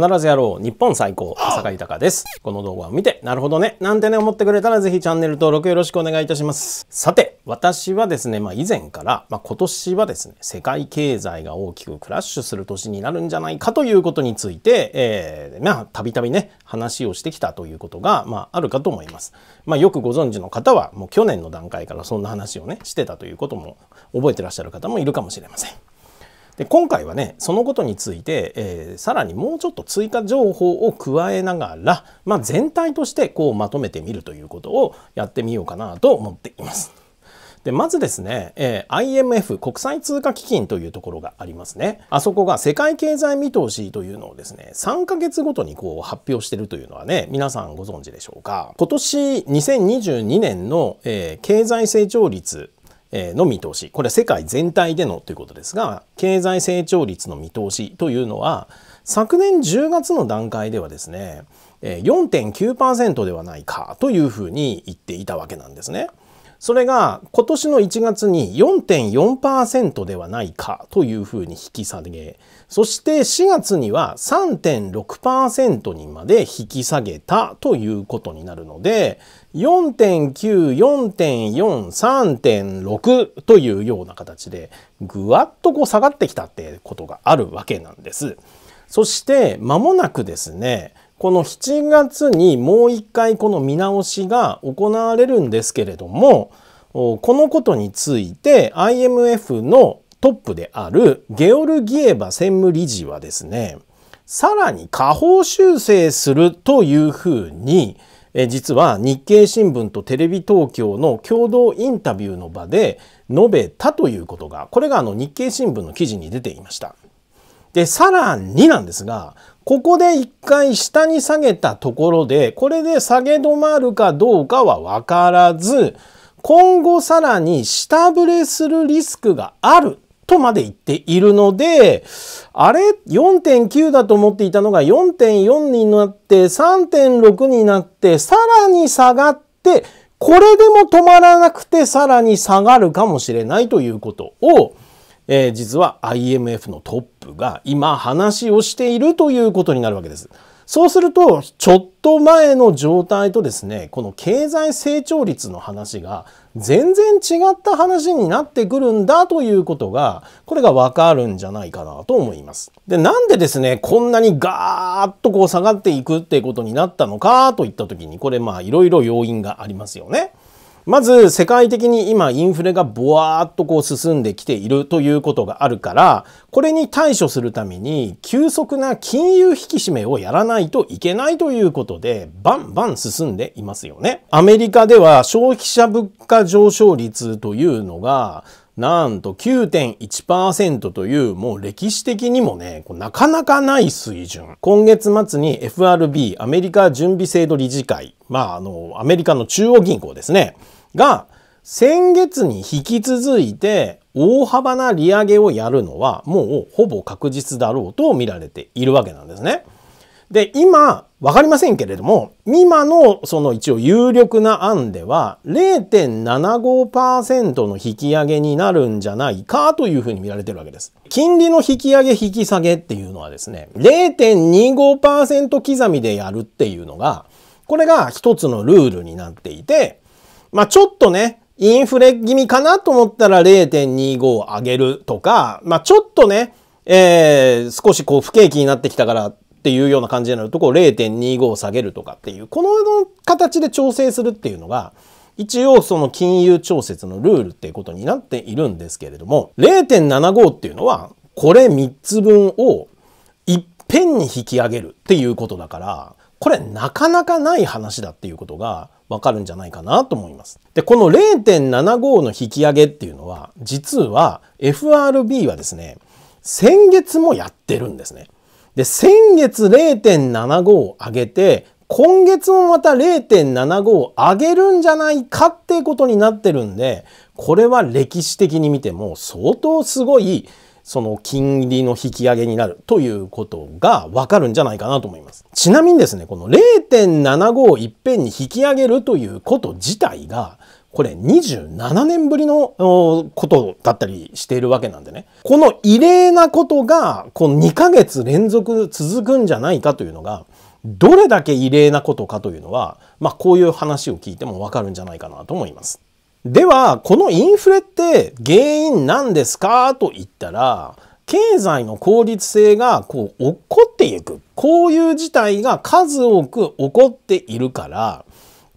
必ずやろう日本最高坂井豊ですこの動画を見てなるほどねなんてね思ってくれたらぜひチャンネル登録よろしくお願いいたしますさて私はですねまあ以前から、まあ、今年はですね世界経済が大きくクラッシュする年になるんじゃないかということについて、えー、まあたびたびね話をしてきたということがまああるかと思いますまあよくご存知の方はもう去年の段階からそんな話をねしてたということも覚えてらっしゃる方もいるかもしれませんで今回はねそのことについて、えー、さらにもうちょっと追加情報を加えながら、まあ、全体としてこうまとめてみるということをやってみようかなと思っています。でまずですね、えー、IMF 国際通貨基金というところがありますねあそこが世界経済見通しというのをですね3ヶ月ごとにこう発表してるというのはね皆さんご存知でしょうか今年2022年の、えー、経済成長率の見通しこれは世界全体でのということですが経済成長率の見通しというのは昨年10月の段階ではですね4.9%ではないかというふうに言っていたわけなんですね。それが今年の1月に4.4%ではないかというふうに引き下げそして4月には3.6%にまで引き下げたということになるので、4.9、4.4、3.6というような形で、ぐわっとこう下がってきたってことがあるわけなんです。そして間もなくですね、この7月にもう一回この見直しが行われるんですけれども、このことについて IMF のトップであるゲオルギエバ専務理事はですね、さらに下方修正するというふうに、え実は日経新聞とテレビ東京の共同インタビューの場で述べたということが、これがあの日経新聞の記事に出ていました。で、さらになんですが、ここで一回下に下げたところで、これで下げ止まるかどうかはわからず、今後さらに下振れするリスクがあるとまで言っているので、あれ ?4.9 だと思っていたのが4.4になって3.6になってさらに下がって、これでも止まらなくてさらに下がるかもしれないということを、えー、実は IMF のトップが今話をしているということになるわけです。そうすると、ちょっと前の状態とですね、この経済成長率の話が全然違った話になってくるんだということが、これがわかるんじゃないかなと思います。で、なんでですね、こんなにガーッとこう下がっていくっていうことになったのかといった時に、これまあいろいろ要因がありますよね。まず世界的に今インフレがボワーっとこう進んできているということがあるからこれに対処するために急速な金融引き締めをやらないといけないということでバンバン進んでいますよね。アメリカでは消費者物価上昇率というのがなんと9.1%というもう歴史的にもね、なかなかない水準。今月末に FRB、アメリカ準備制度理事会、まああの、アメリカの中央銀行ですね。が、先月に引き続いて大幅な利上げをやるのはもうほぼ確実だろうと見られているわけなんですね。で、今、わかりませんけれども、今のその一応有力な案では0.75%の引き上げになるんじゃないかというふうに見られてるわけです。金利の引き上げ引き下げっていうのはですね、0.25%刻みでやるっていうのが、これが一つのルールになっていて、まあちょっとね、インフレ気味かなと思ったら0.25上げるとか、まあちょっとね、えー、少しこう不景気になってきたからっていうような感じになるとこう0.25下げるとかっていう、この形で調整するっていうのが、一応その金融調節のルールっていうことになっているんですけれども、0.75っていうのは、これ3つ分をいっぺんに引き上げるっていうことだから、これなかなかない話だっていうことが、わかるんじゃないかなと思います。で、この0.75の引き上げっていうのは、実は FRB はですね、先月もやってるんですね。で、先月0.75を上げて、今月もまた0.75を上げるんじゃないかってことになってるんで、これは歴史的に見ても相当すごいその金利の引き上げになるということがわかるんじゃないかなと思います。ちなみにですね、この0.75をいっぺんに引き上げるということ自体が、これ27年ぶりのことだったりしているわけなんでね。この異例なことが、この2ヶ月連続続くんじゃないかというのが、どれだけ異例なことかというのは、まあこういう話を聞いてもわかるんじゃないかなと思います。では、このインフレって原因なんですかと言ったら、経済の効率性がこう起こっていく。こういう事態が数多く起こっているから、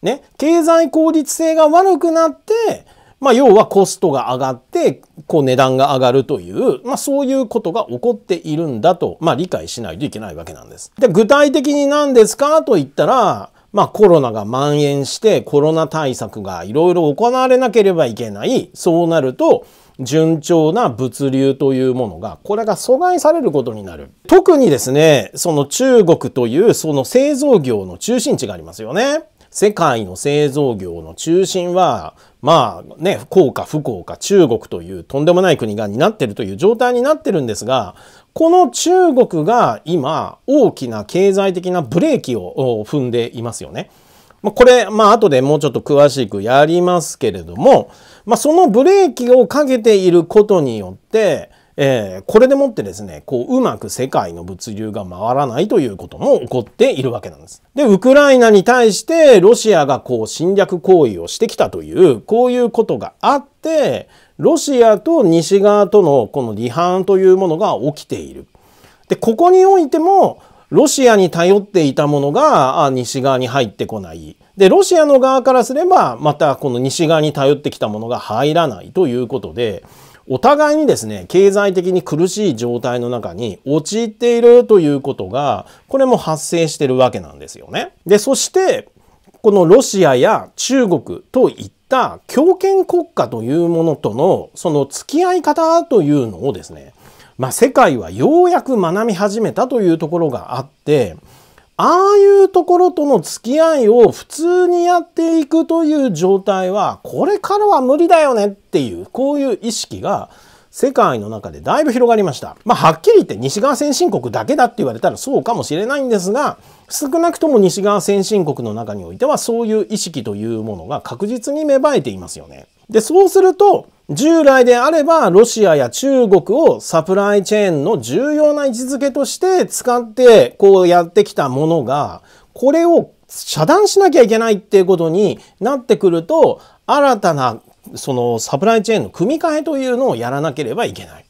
ね、経済効率性が悪くなって、まあ、要はコストが上がって、こう値段が上がるという、まあ、そういうことが起こっているんだと、まあ、理解しないといけないわけなんです。で、具体的に何ですかと言ったら、まあ、コロナが蔓延してコロナ対策がいろいろ行われなければいけない。そうなると、順調な物流というものが、これが阻害されることになる。特にですね、その中国というその製造業の中心地がありますよね。世界の製造業の中心は、まあね、不幸か不幸か中国というとんでもない国が担ってるという状態になってるんですが、この中国が今大きな経済的なブレーキを踏んでいますよね。まあ、これ、まあ後でもうちょっと詳しくやりますけれども、まあ、そのブレーキをかけていることによって、えー、これでもってですね、こう、うまく世界の物流が回らないということも起こっているわけなんです。で、ウクライナに対してロシアがこう侵略行為をしてきたという、こういうことがあって、ロシアと西側とのこの離反というものが起きている。で、ここにおいても、ロシアに頼っていたものが西側に入ってこない。で、ロシアの側からすれば、またこの西側に頼ってきたものが入らないということで、お互いにですね、経済的に苦しい状態の中に陥っているということが、これも発生してるわけなんですよね。で、そして、このロシアや中国といっった強権国家というものとのその付き合い方というのをですね、まあ、世界はようやく学び始めたというところがあってああいうところとの付き合いを普通にやっていくという状態はこれからは無理だよねっていうこういう意識が世界の中でだいぶ広がりました。まあ、はっきり言って西側先進国だけだって言われたらそうかもしれないんですが、少なくとも西側先進国の中においてはそういう意識というものが確実に芽生えていますよね。で、そうすると、従来であればロシアや中国をサプライチェーンの重要な位置づけとして使ってこうやってきたものが、これを遮断しなきゃいけないっていうことになってくると、新たなそのサプライチェーンの組み替えというのをやらなければいけない。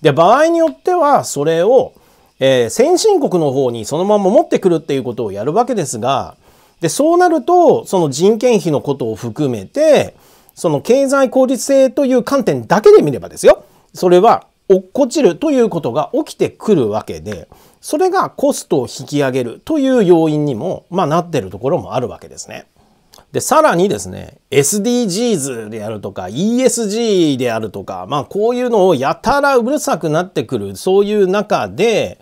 で、場合によってはそれを、えー、先進国の方にそのまま持ってくるっていうことをやるわけですが、で、そうなると、その人件費のことを含めて、その経済効率性という観点だけで見ればですよ。それは落っこちるということが起きてくるわけで、それがコストを引き上げるという要因にも、まあ、なってるところもあるわけですね。で、さらにですね、SDGs であるとか ESG であるとか、まあこういうのをやたらうるさくなってくる、そういう中で、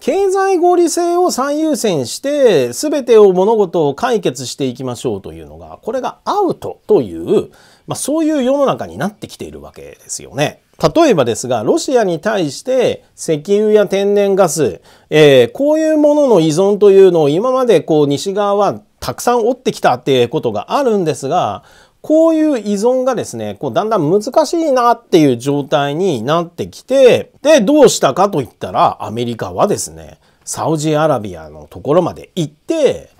経済合理性を最優先して、すべてを物事を解決していきましょうというのが、これがアウトという、まあそういう世の中になってきているわけですよね。例えばですが、ロシアに対して石油や天然ガス、えー、こういうものの依存というのを今までこう西側はたくさん折ってきたっていうことがあるんですが、こういう依存がですね、こうだんだん難しいなっていう状態になってきて、で、どうしたかといったら、アメリカはですね、サウジアラビアのところまで行って、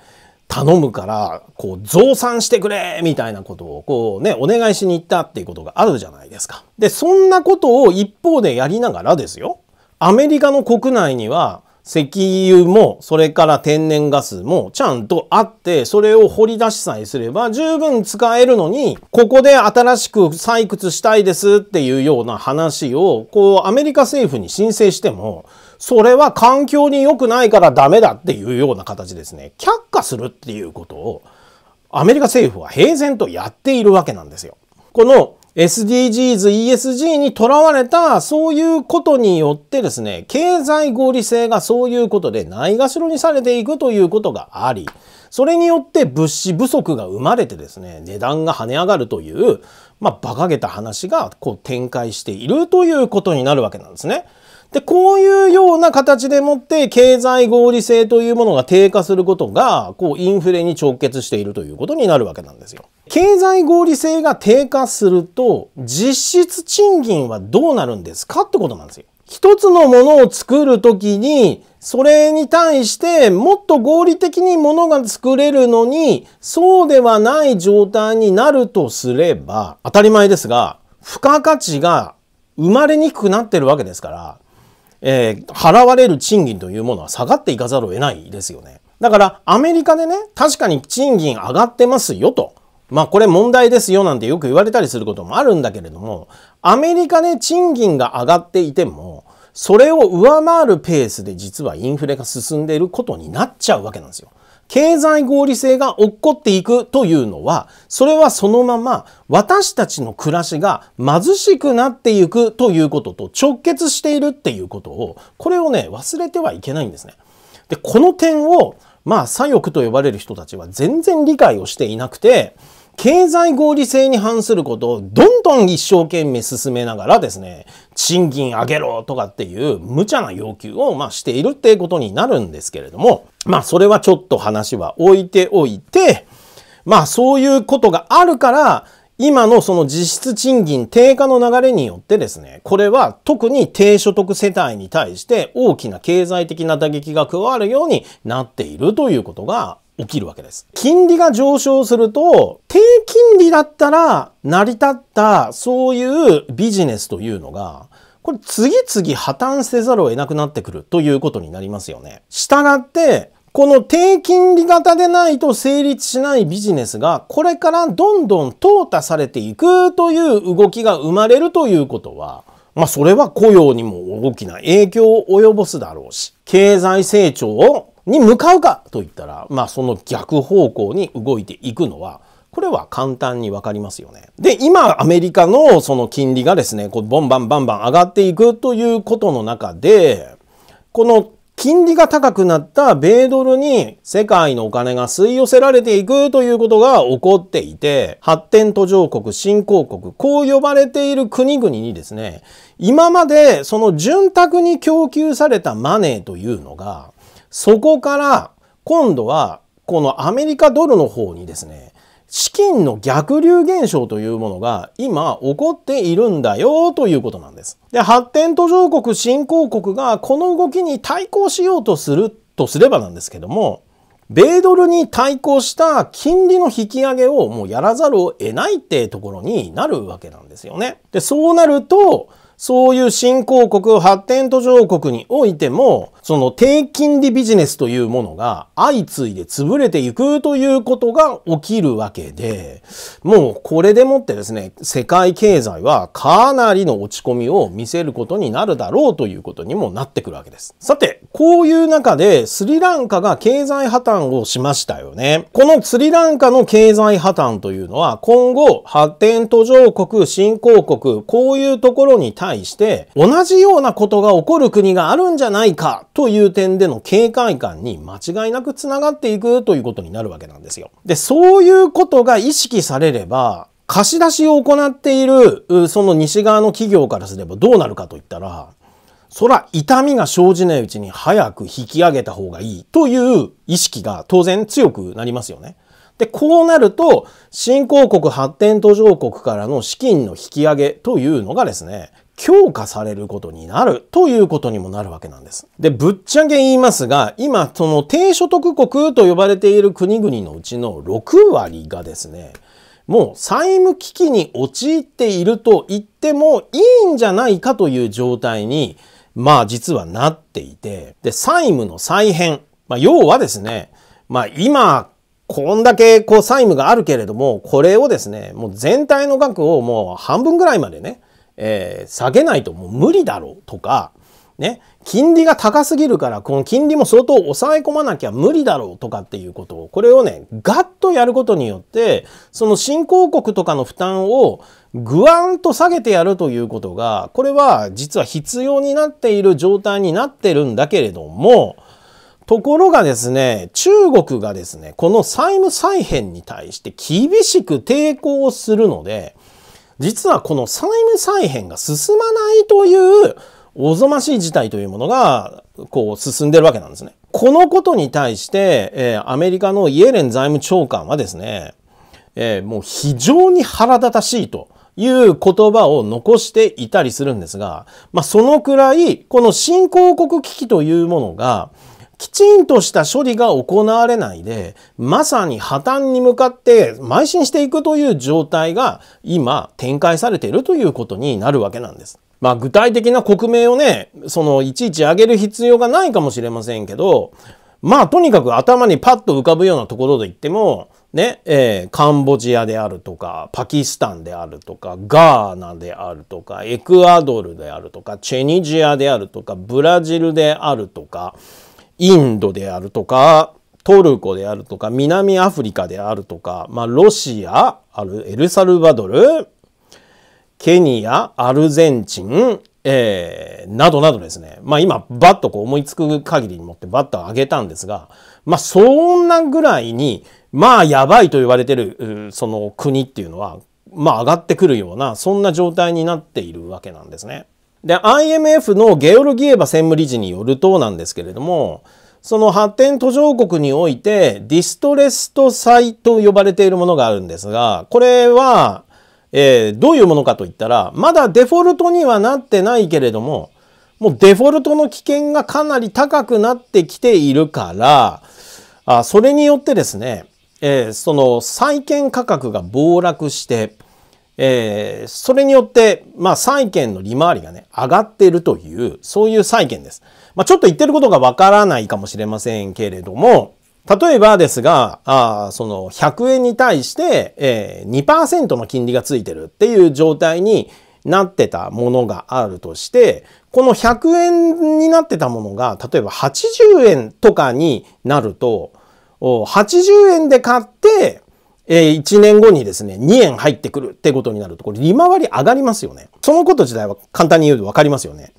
頼むから、こう、増産してくれみたいなことを、こうね、お願いしに行ったっていうことがあるじゃないですか。で、そんなことを一方でやりながらですよ、アメリカの国内には、石油もそれから天然ガスもちゃんとあってそれを掘り出しさえすれば十分使えるのにここで新しく採掘したいですっていうような話をこうアメリカ政府に申請してもそれは環境に良くないからダメだっていうような形ですね却下するっていうことをアメリカ政府は平然とやっているわけなんですよ。この SDGs、ESG にとらわれた、そういうことによってですね、経済合理性がそういうことでないがしろにされていくということがあり、それによって物資不足が生まれてですね、値段が跳ね上がるという、まあ、馬鹿げた話がこう展開しているということになるわけなんですね。で、こういうような形でもって経済合理性というものが低下することが、こうインフレに直結しているということになるわけなんですよ。経済合理性が低下すると、実質賃金はどうなるんですかってことなんですよ。一つのものを作るときに、それに対してもっと合理的にものが作れるのに、そうではない状態になるとすれば、当たり前ですが、付加価値が生まれにくくなってるわけですから、えー、払われる賃金というものは下がっていかざるを得ないですよね。だからアメリカでね、確かに賃金上がってますよと。まあこれ問題ですよなんてよく言われたりすることもあるんだけれども、アメリカで賃金が上がっていても、それを上回るペースで実はインフレが進んでいることになっちゃうわけなんですよ。経済合理性が落っこっていくというのは、それはそのまま私たちの暮らしが貧しくなっていくということと直結しているっていうことを、これをね、忘れてはいけないんですね。で、この点を、まあ、左翼と呼ばれる人たちは全然理解をしていなくて、経済合理性に反することをどんどん一生懸命進めながらですね、賃金上げろとかっていう無茶な要求をまあしているってことになるんですけれども、まあそれはちょっと話は置いておいて、まあそういうことがあるから、今のその実質賃金低下の流れによってですね、これは特に低所得世帯に対して大きな経済的な打撃が加わるようになっているということが起きるわけです。金利が上昇すると、低金利だったら成り立ったそういうビジネスというのが、これ次々破綻せざるを得なくなってくるということになりますよね。したがって、この低金利型でないと成立しないビジネスがこれからどんどん淘汰されていくという動きが生まれるということは、まあそれは雇用にも大きな影響を及ぼすだろうし、経済成長をに向かうかといったら、まあ、その逆方向に動いていくのは、これは簡単にわかりますよね。で、今、アメリカのその金利がですね、こう、ボンバンバンバン上がっていくということの中で、この金利が高くなった米ドルに世界のお金が吸い寄せられていくということが起こっていて、発展途上国、新興国、こう呼ばれている国々にですね、今までその潤沢に供給されたマネーというのが、そこから今度はこのアメリカドルの方にですね資金の逆流現象というものが今起こっているんだよということなんです。で、発展途上国、新興国がこの動きに対抗しようとするとすればなんですけども、米ドルに対抗した金利の引き上げをもうやらざるを得ないってところになるわけなんですよね。で、そうなると、そういう新興国、発展途上国においても、その低金利ビジネスというものが相次いで潰れていくということが起きるわけで、もうこれでもってですね、世界経済はかなりの落ち込みを見せることになるだろうということにもなってくるわけです。さて、こういう中でスリランカが経済破綻をしましたよね。このスリランカの経済破綻というのは今後発展途上国、新興国、こういうところに対対して、同じようなことが起こる国があるんじゃないかという点での警戒感に間違いなく繋がっていくということになるわけなんですよ。で、そういうことが意識されれば、貸し出しを行っている、その西側の企業からすればどうなるかといったら、そら痛みが生じないうちに早く引き上げた方がいいという意識が当然強くなりますよね。で、こうなると、新興国発展途上国からの資金の引き上げというのがですね、強化されることになるということにもなるわけなんです。で、ぶっちゃけ言いますが、今、その低所得国と呼ばれている国々のうちの6割がですね、もう債務危機に陥っていると言ってもいいんじゃないかという状態に、まあ実はなっていて、で、債務の再編。まあ要はですね、まあ今こんだけこう債務があるけれども、これをですね、もう全体の額をもう半分ぐらいまでね、えー、下げないともう無理だろうとか、ね、金利が高すぎるから、この金利も相当抑え込まなきゃ無理だろうとかっていうことを、これをね、ガッとやることによって、その新興国とかの負担をぐわんと下げてやるということが、これは実は必要になっている状態になってるんだけれども、ところがですね、中国がですね、この債務再編に対して厳しく抵抗するので、実はこの債務再編が進まないというおぞましい事態というものが、こう進んでるわけなんですね。このことに対して、えー、アメリカのイエレン財務長官はですね、えー、もう非常に腹立たしいという言葉を残していたりするんですが、まあそのくらい、この新興国危機というものが、きちんとした処理が行われないで、まさに破綻に向かって邁進していくという状態が今展開されているということになるわけなんです。まあ具体的な国名をね、そのいちいち上げる必要がないかもしれませんけど、まあとにかく頭にパッと浮かぶようなところで言っても、ね、えー、カンボジアであるとか、パキスタンであるとか、ガーナであるとか、エクアドルであるとか、チェニジアであるとか、ブラジルであるとか、インドであるとか、トルコであるとか、南アフリカであるとか、まあ、ロシア、ある、エルサルバドル、ケニア、アルゼンチン、えー、などなどですね。まあ今、バッとこう思いつく限りに持ってバッと上げたんですが、まあそんなぐらいに、まあやばいと言われてる、その国っていうのは、まあ上がってくるような、そんな状態になっているわけなんですね。で、IMF のゲオルギエバ専務理事によるとなんですけれども、その発展途上国においてディストレスト債と呼ばれているものがあるんですが、これは、えー、どういうものかといったら、まだデフォルトにはなってないけれども、もうデフォルトの危険がかなり高くなってきているから、あそれによってですね、えー、その債券価格が暴落して、えー、それによって、まあ、債券の利回りがね、上がっているという、そういう債券です。まあ、ちょっと言ってることがわからないかもしれませんけれども、例えばですが、あその100円に対して、えー、2%の金利がついてるっていう状態になってたものがあるとして、この100円になってたものが、例えば80円とかになると、80円で買って、えー、1年後にですね、2円入ってくるってことになると、これ利回り上がりますよね。そのこと自体は簡単に言うと分かりますよね。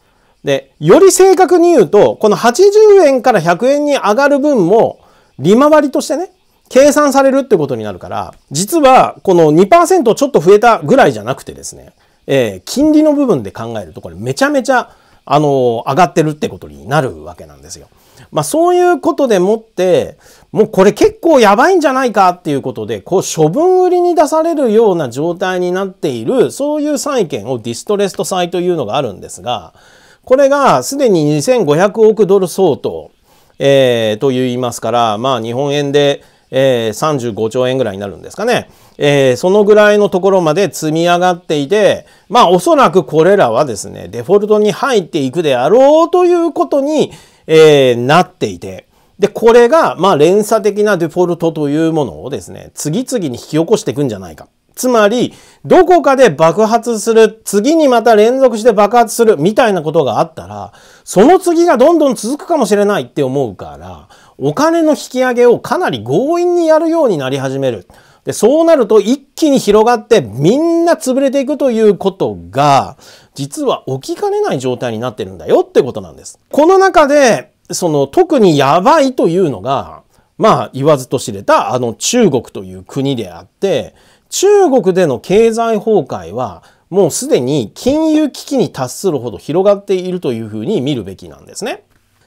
で、より正確に言うと、この80円から100円に上がる分も、利回りとしてね、計算されるってことになるから、実はこの2%ちょっと増えたぐらいじゃなくてですね、えー、金利の部分で考えると、これめちゃめちゃ、あのー、上がってるってことになるわけなんですよ。まあ、そういうことでもって、もうこれ結構やばいんじゃないかっていうことで、こう処分売りに出されるような状態になっている、そういう債券をディストレスト債というのがあるんですが、これがすでに2500億ドル相当、えー、と言いますから、まあ日本円で、えー、35兆円ぐらいになるんですかね。えー、そのぐらいのところまで積み上がっていて、まあおそらくこれらはですね、デフォルトに入っていくであろうということに、えー、なっていて、で、これが、まあ、連鎖的なデフォルトというものをですね、次々に引き起こしていくんじゃないか。つまり、どこかで爆発する、次にまた連続して爆発する、みたいなことがあったら、その次がどんどん続くかもしれないって思うから、お金の引き上げをかなり強引にやるようになり始める。で、そうなると一気に広がってみんな潰れていくということが、実は起きかねない状態になってるんだよってことなんです。この中で、その特にやばいというのが、まあ言わずと知れたあの中国という国であって、中国での経済崩壊はもうすでに金融危機に達するほど広がっているというふうに見るべきなんですね。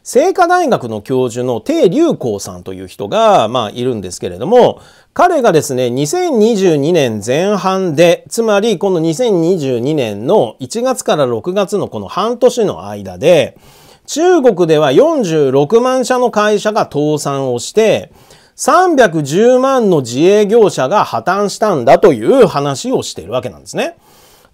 清華大学の教授の鄭隆光さんという人が、まあ、いるんですけれども、彼がですね、2022年前半で、つまりこの2022年の1月から6月のこの半年の間で、中国では46万社の会社が倒産をして、310万の自営業者が破綻したんだという話をしているわけなんですね。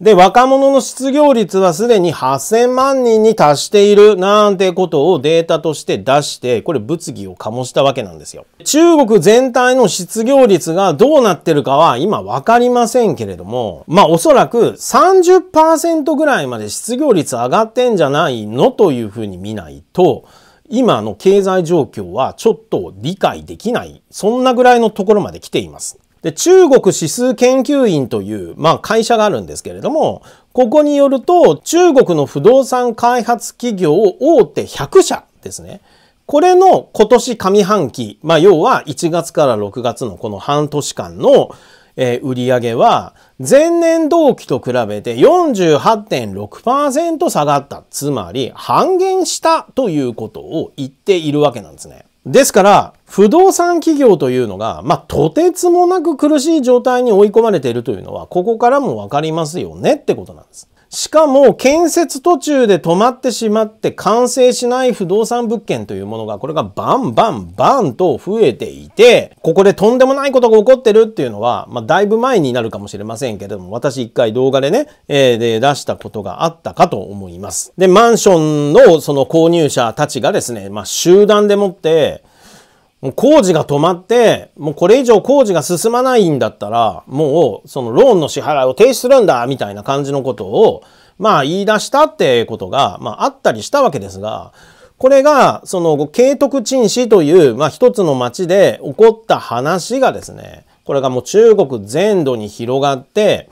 で、若者の失業率はすでに8000万人に達しているなんてことをデータとして出して、これ物議を醸したわけなんですよ。中国全体の失業率がどうなってるかは今わかりませんけれども、まあおそらく30%ぐらいまで失業率上がってんじゃないのというふうに見ないと、今の経済状況はちょっと理解できない、そんなぐらいのところまで来ています。で、中国指数研究院という、まあ、会社があるんですけれども、ここによると、中国の不動産開発企業大手100社ですね。これの今年上半期、まあ、要は1月から6月のこの半年間の、えー、売上は、前年同期と比べて48.6%下がった。つまり、半減したということを言っているわけなんですね。ですから、不動産企業というのが、まあ、とてつもなく苦しい状態に追い込まれているというのは、ここからもわかりますよねってことなんです。しかも建設途中で止まってしまって完成しない不動産物件というものがこれがバンバンバンと増えていてここでとんでもないことが起こってるっていうのは、まあ、だいぶ前になるかもしれませんけれども私一回動画でね、えで出したことがあったかと思います。でマンションのその購入者たちがですね、まあ、集団でもってもう工事が止まって、もうこれ以上工事が進まないんだったら、もうそのローンの支払いを停止するんだみたいな感じのことを、まあ言い出したってことが、まああったりしたわけですが、これが、その、慶徳鎮市という、まあ一つの町で起こった話がですね、これがもう中国全土に広がって、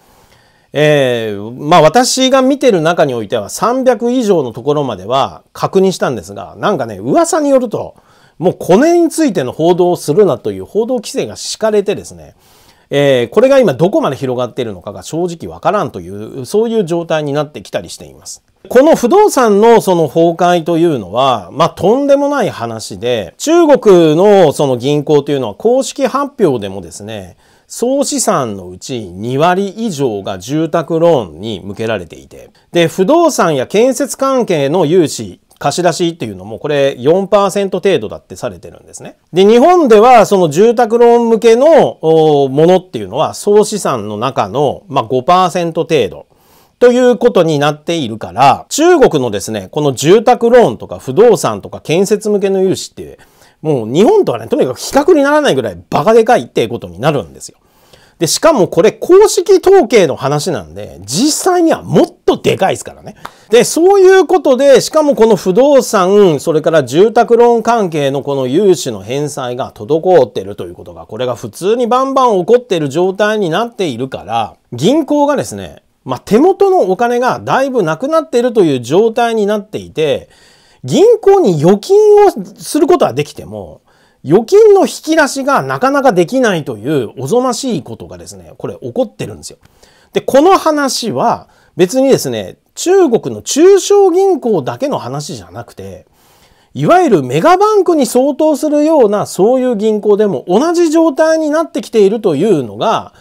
えー、まあ私が見てる中においては300以上のところまでは確認したんですが、なんかね、噂によると、もうこれについての報道をするなという報道規制が敷かれてですね、えー、これが今どこまで広がっているのかが正直わからんという、そういう状態になってきたりしています。この不動産のその崩壊というのは、まあ、とんでもない話で、中国のその銀行というのは公式発表でもですね、総資産のうち2割以上が住宅ローンに向けられていて、で、不動産や建設関係の融資貸し出しっていうのもこれ4%程度だってされてるんですね。で、日本ではその住宅ローン向けのものっていうのは総資産の中の、まあ、5%程度。ということになっているから、中国のですね、この住宅ローンとか不動産とか建設向けの融資って、もう日本とはね、とにかく比較にならないぐらいバカでかいってことになるんですよ。で、しかもこれ公式統計の話なんで、実際にはもっとでかいですからね。で、そういうことで、しかもこの不動産、それから住宅ローン関係のこの融資の返済が滞ってるということが、これが普通にバンバン起こってる状態になっているから、銀行がですね、まあ、手元のお金がだいぶなくなっているという状態になっていて、銀行に預金をすることはできても、預金の引き出しがなかなかできないというおぞましいことがですね、これ起こってるんですよ。で、この話は別にですね、中国の中小銀行だけの話じゃなくて、いわゆるメガバンクに相当するようなそういう銀行でも同じ状態になってきているというのが、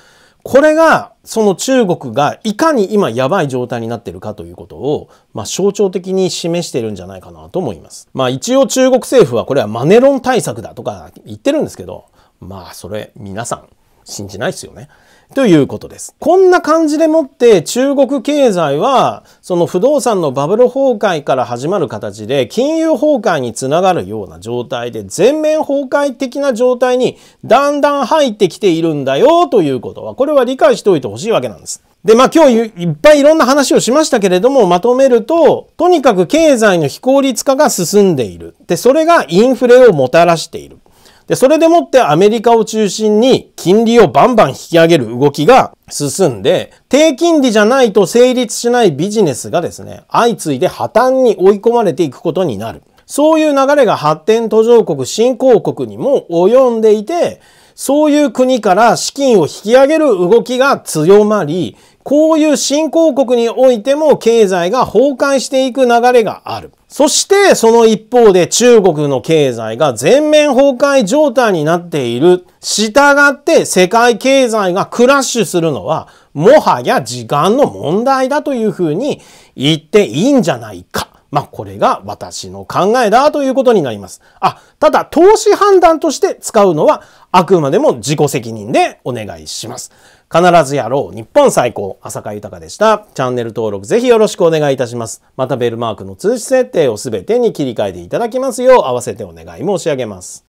これがその中国がいかに今やばい状態になってるかということを、まあ、象徴的に示してるんじゃないかなと思います。まあ一応中国政府はこれはマネロン対策だとか言ってるんですけど、まあそれ皆さん信じないですよね。ということです。こんな感じでもって中国経済はその不動産のバブル崩壊から始まる形で金融崩壊につながるような状態で全面崩壊的な状態にだんだん入ってきているんだよということはこれは理解しておいてほしいわけなんです。で、まあ今日いっぱいいろんな話をしましたけれども、まとめると、とにかく経済の非効率化が進んでいる。で、それがインフレをもたらしている。で、それでもってアメリカを中心に金利をバンバン引き上げる動きが進んで、低金利じゃないと成立しないビジネスがですね、相次いで破綻に追い込まれていくことになる。そういう流れが発展途上国、新興国にも及んでいて、そういう国から資金を引き上げる動きが強まり、こういう新興国においても経済が崩壊していく流れがある。そしてその一方で中国の経済が全面崩壊状態になっている。従って世界経済がクラッシュするのはもはや時間の問題だというふうに言っていいんじゃないか。まあこれが私の考えだということになります。あ、ただ投資判断として使うのはあくまでも自己責任でお願いします。必ずやろう。日本最高。浅香豊でした。チャンネル登録ぜひよろしくお願いいたします。またベルマークの通知設定をすべてに切り替えていただきますよう合わせてお願い申し上げます。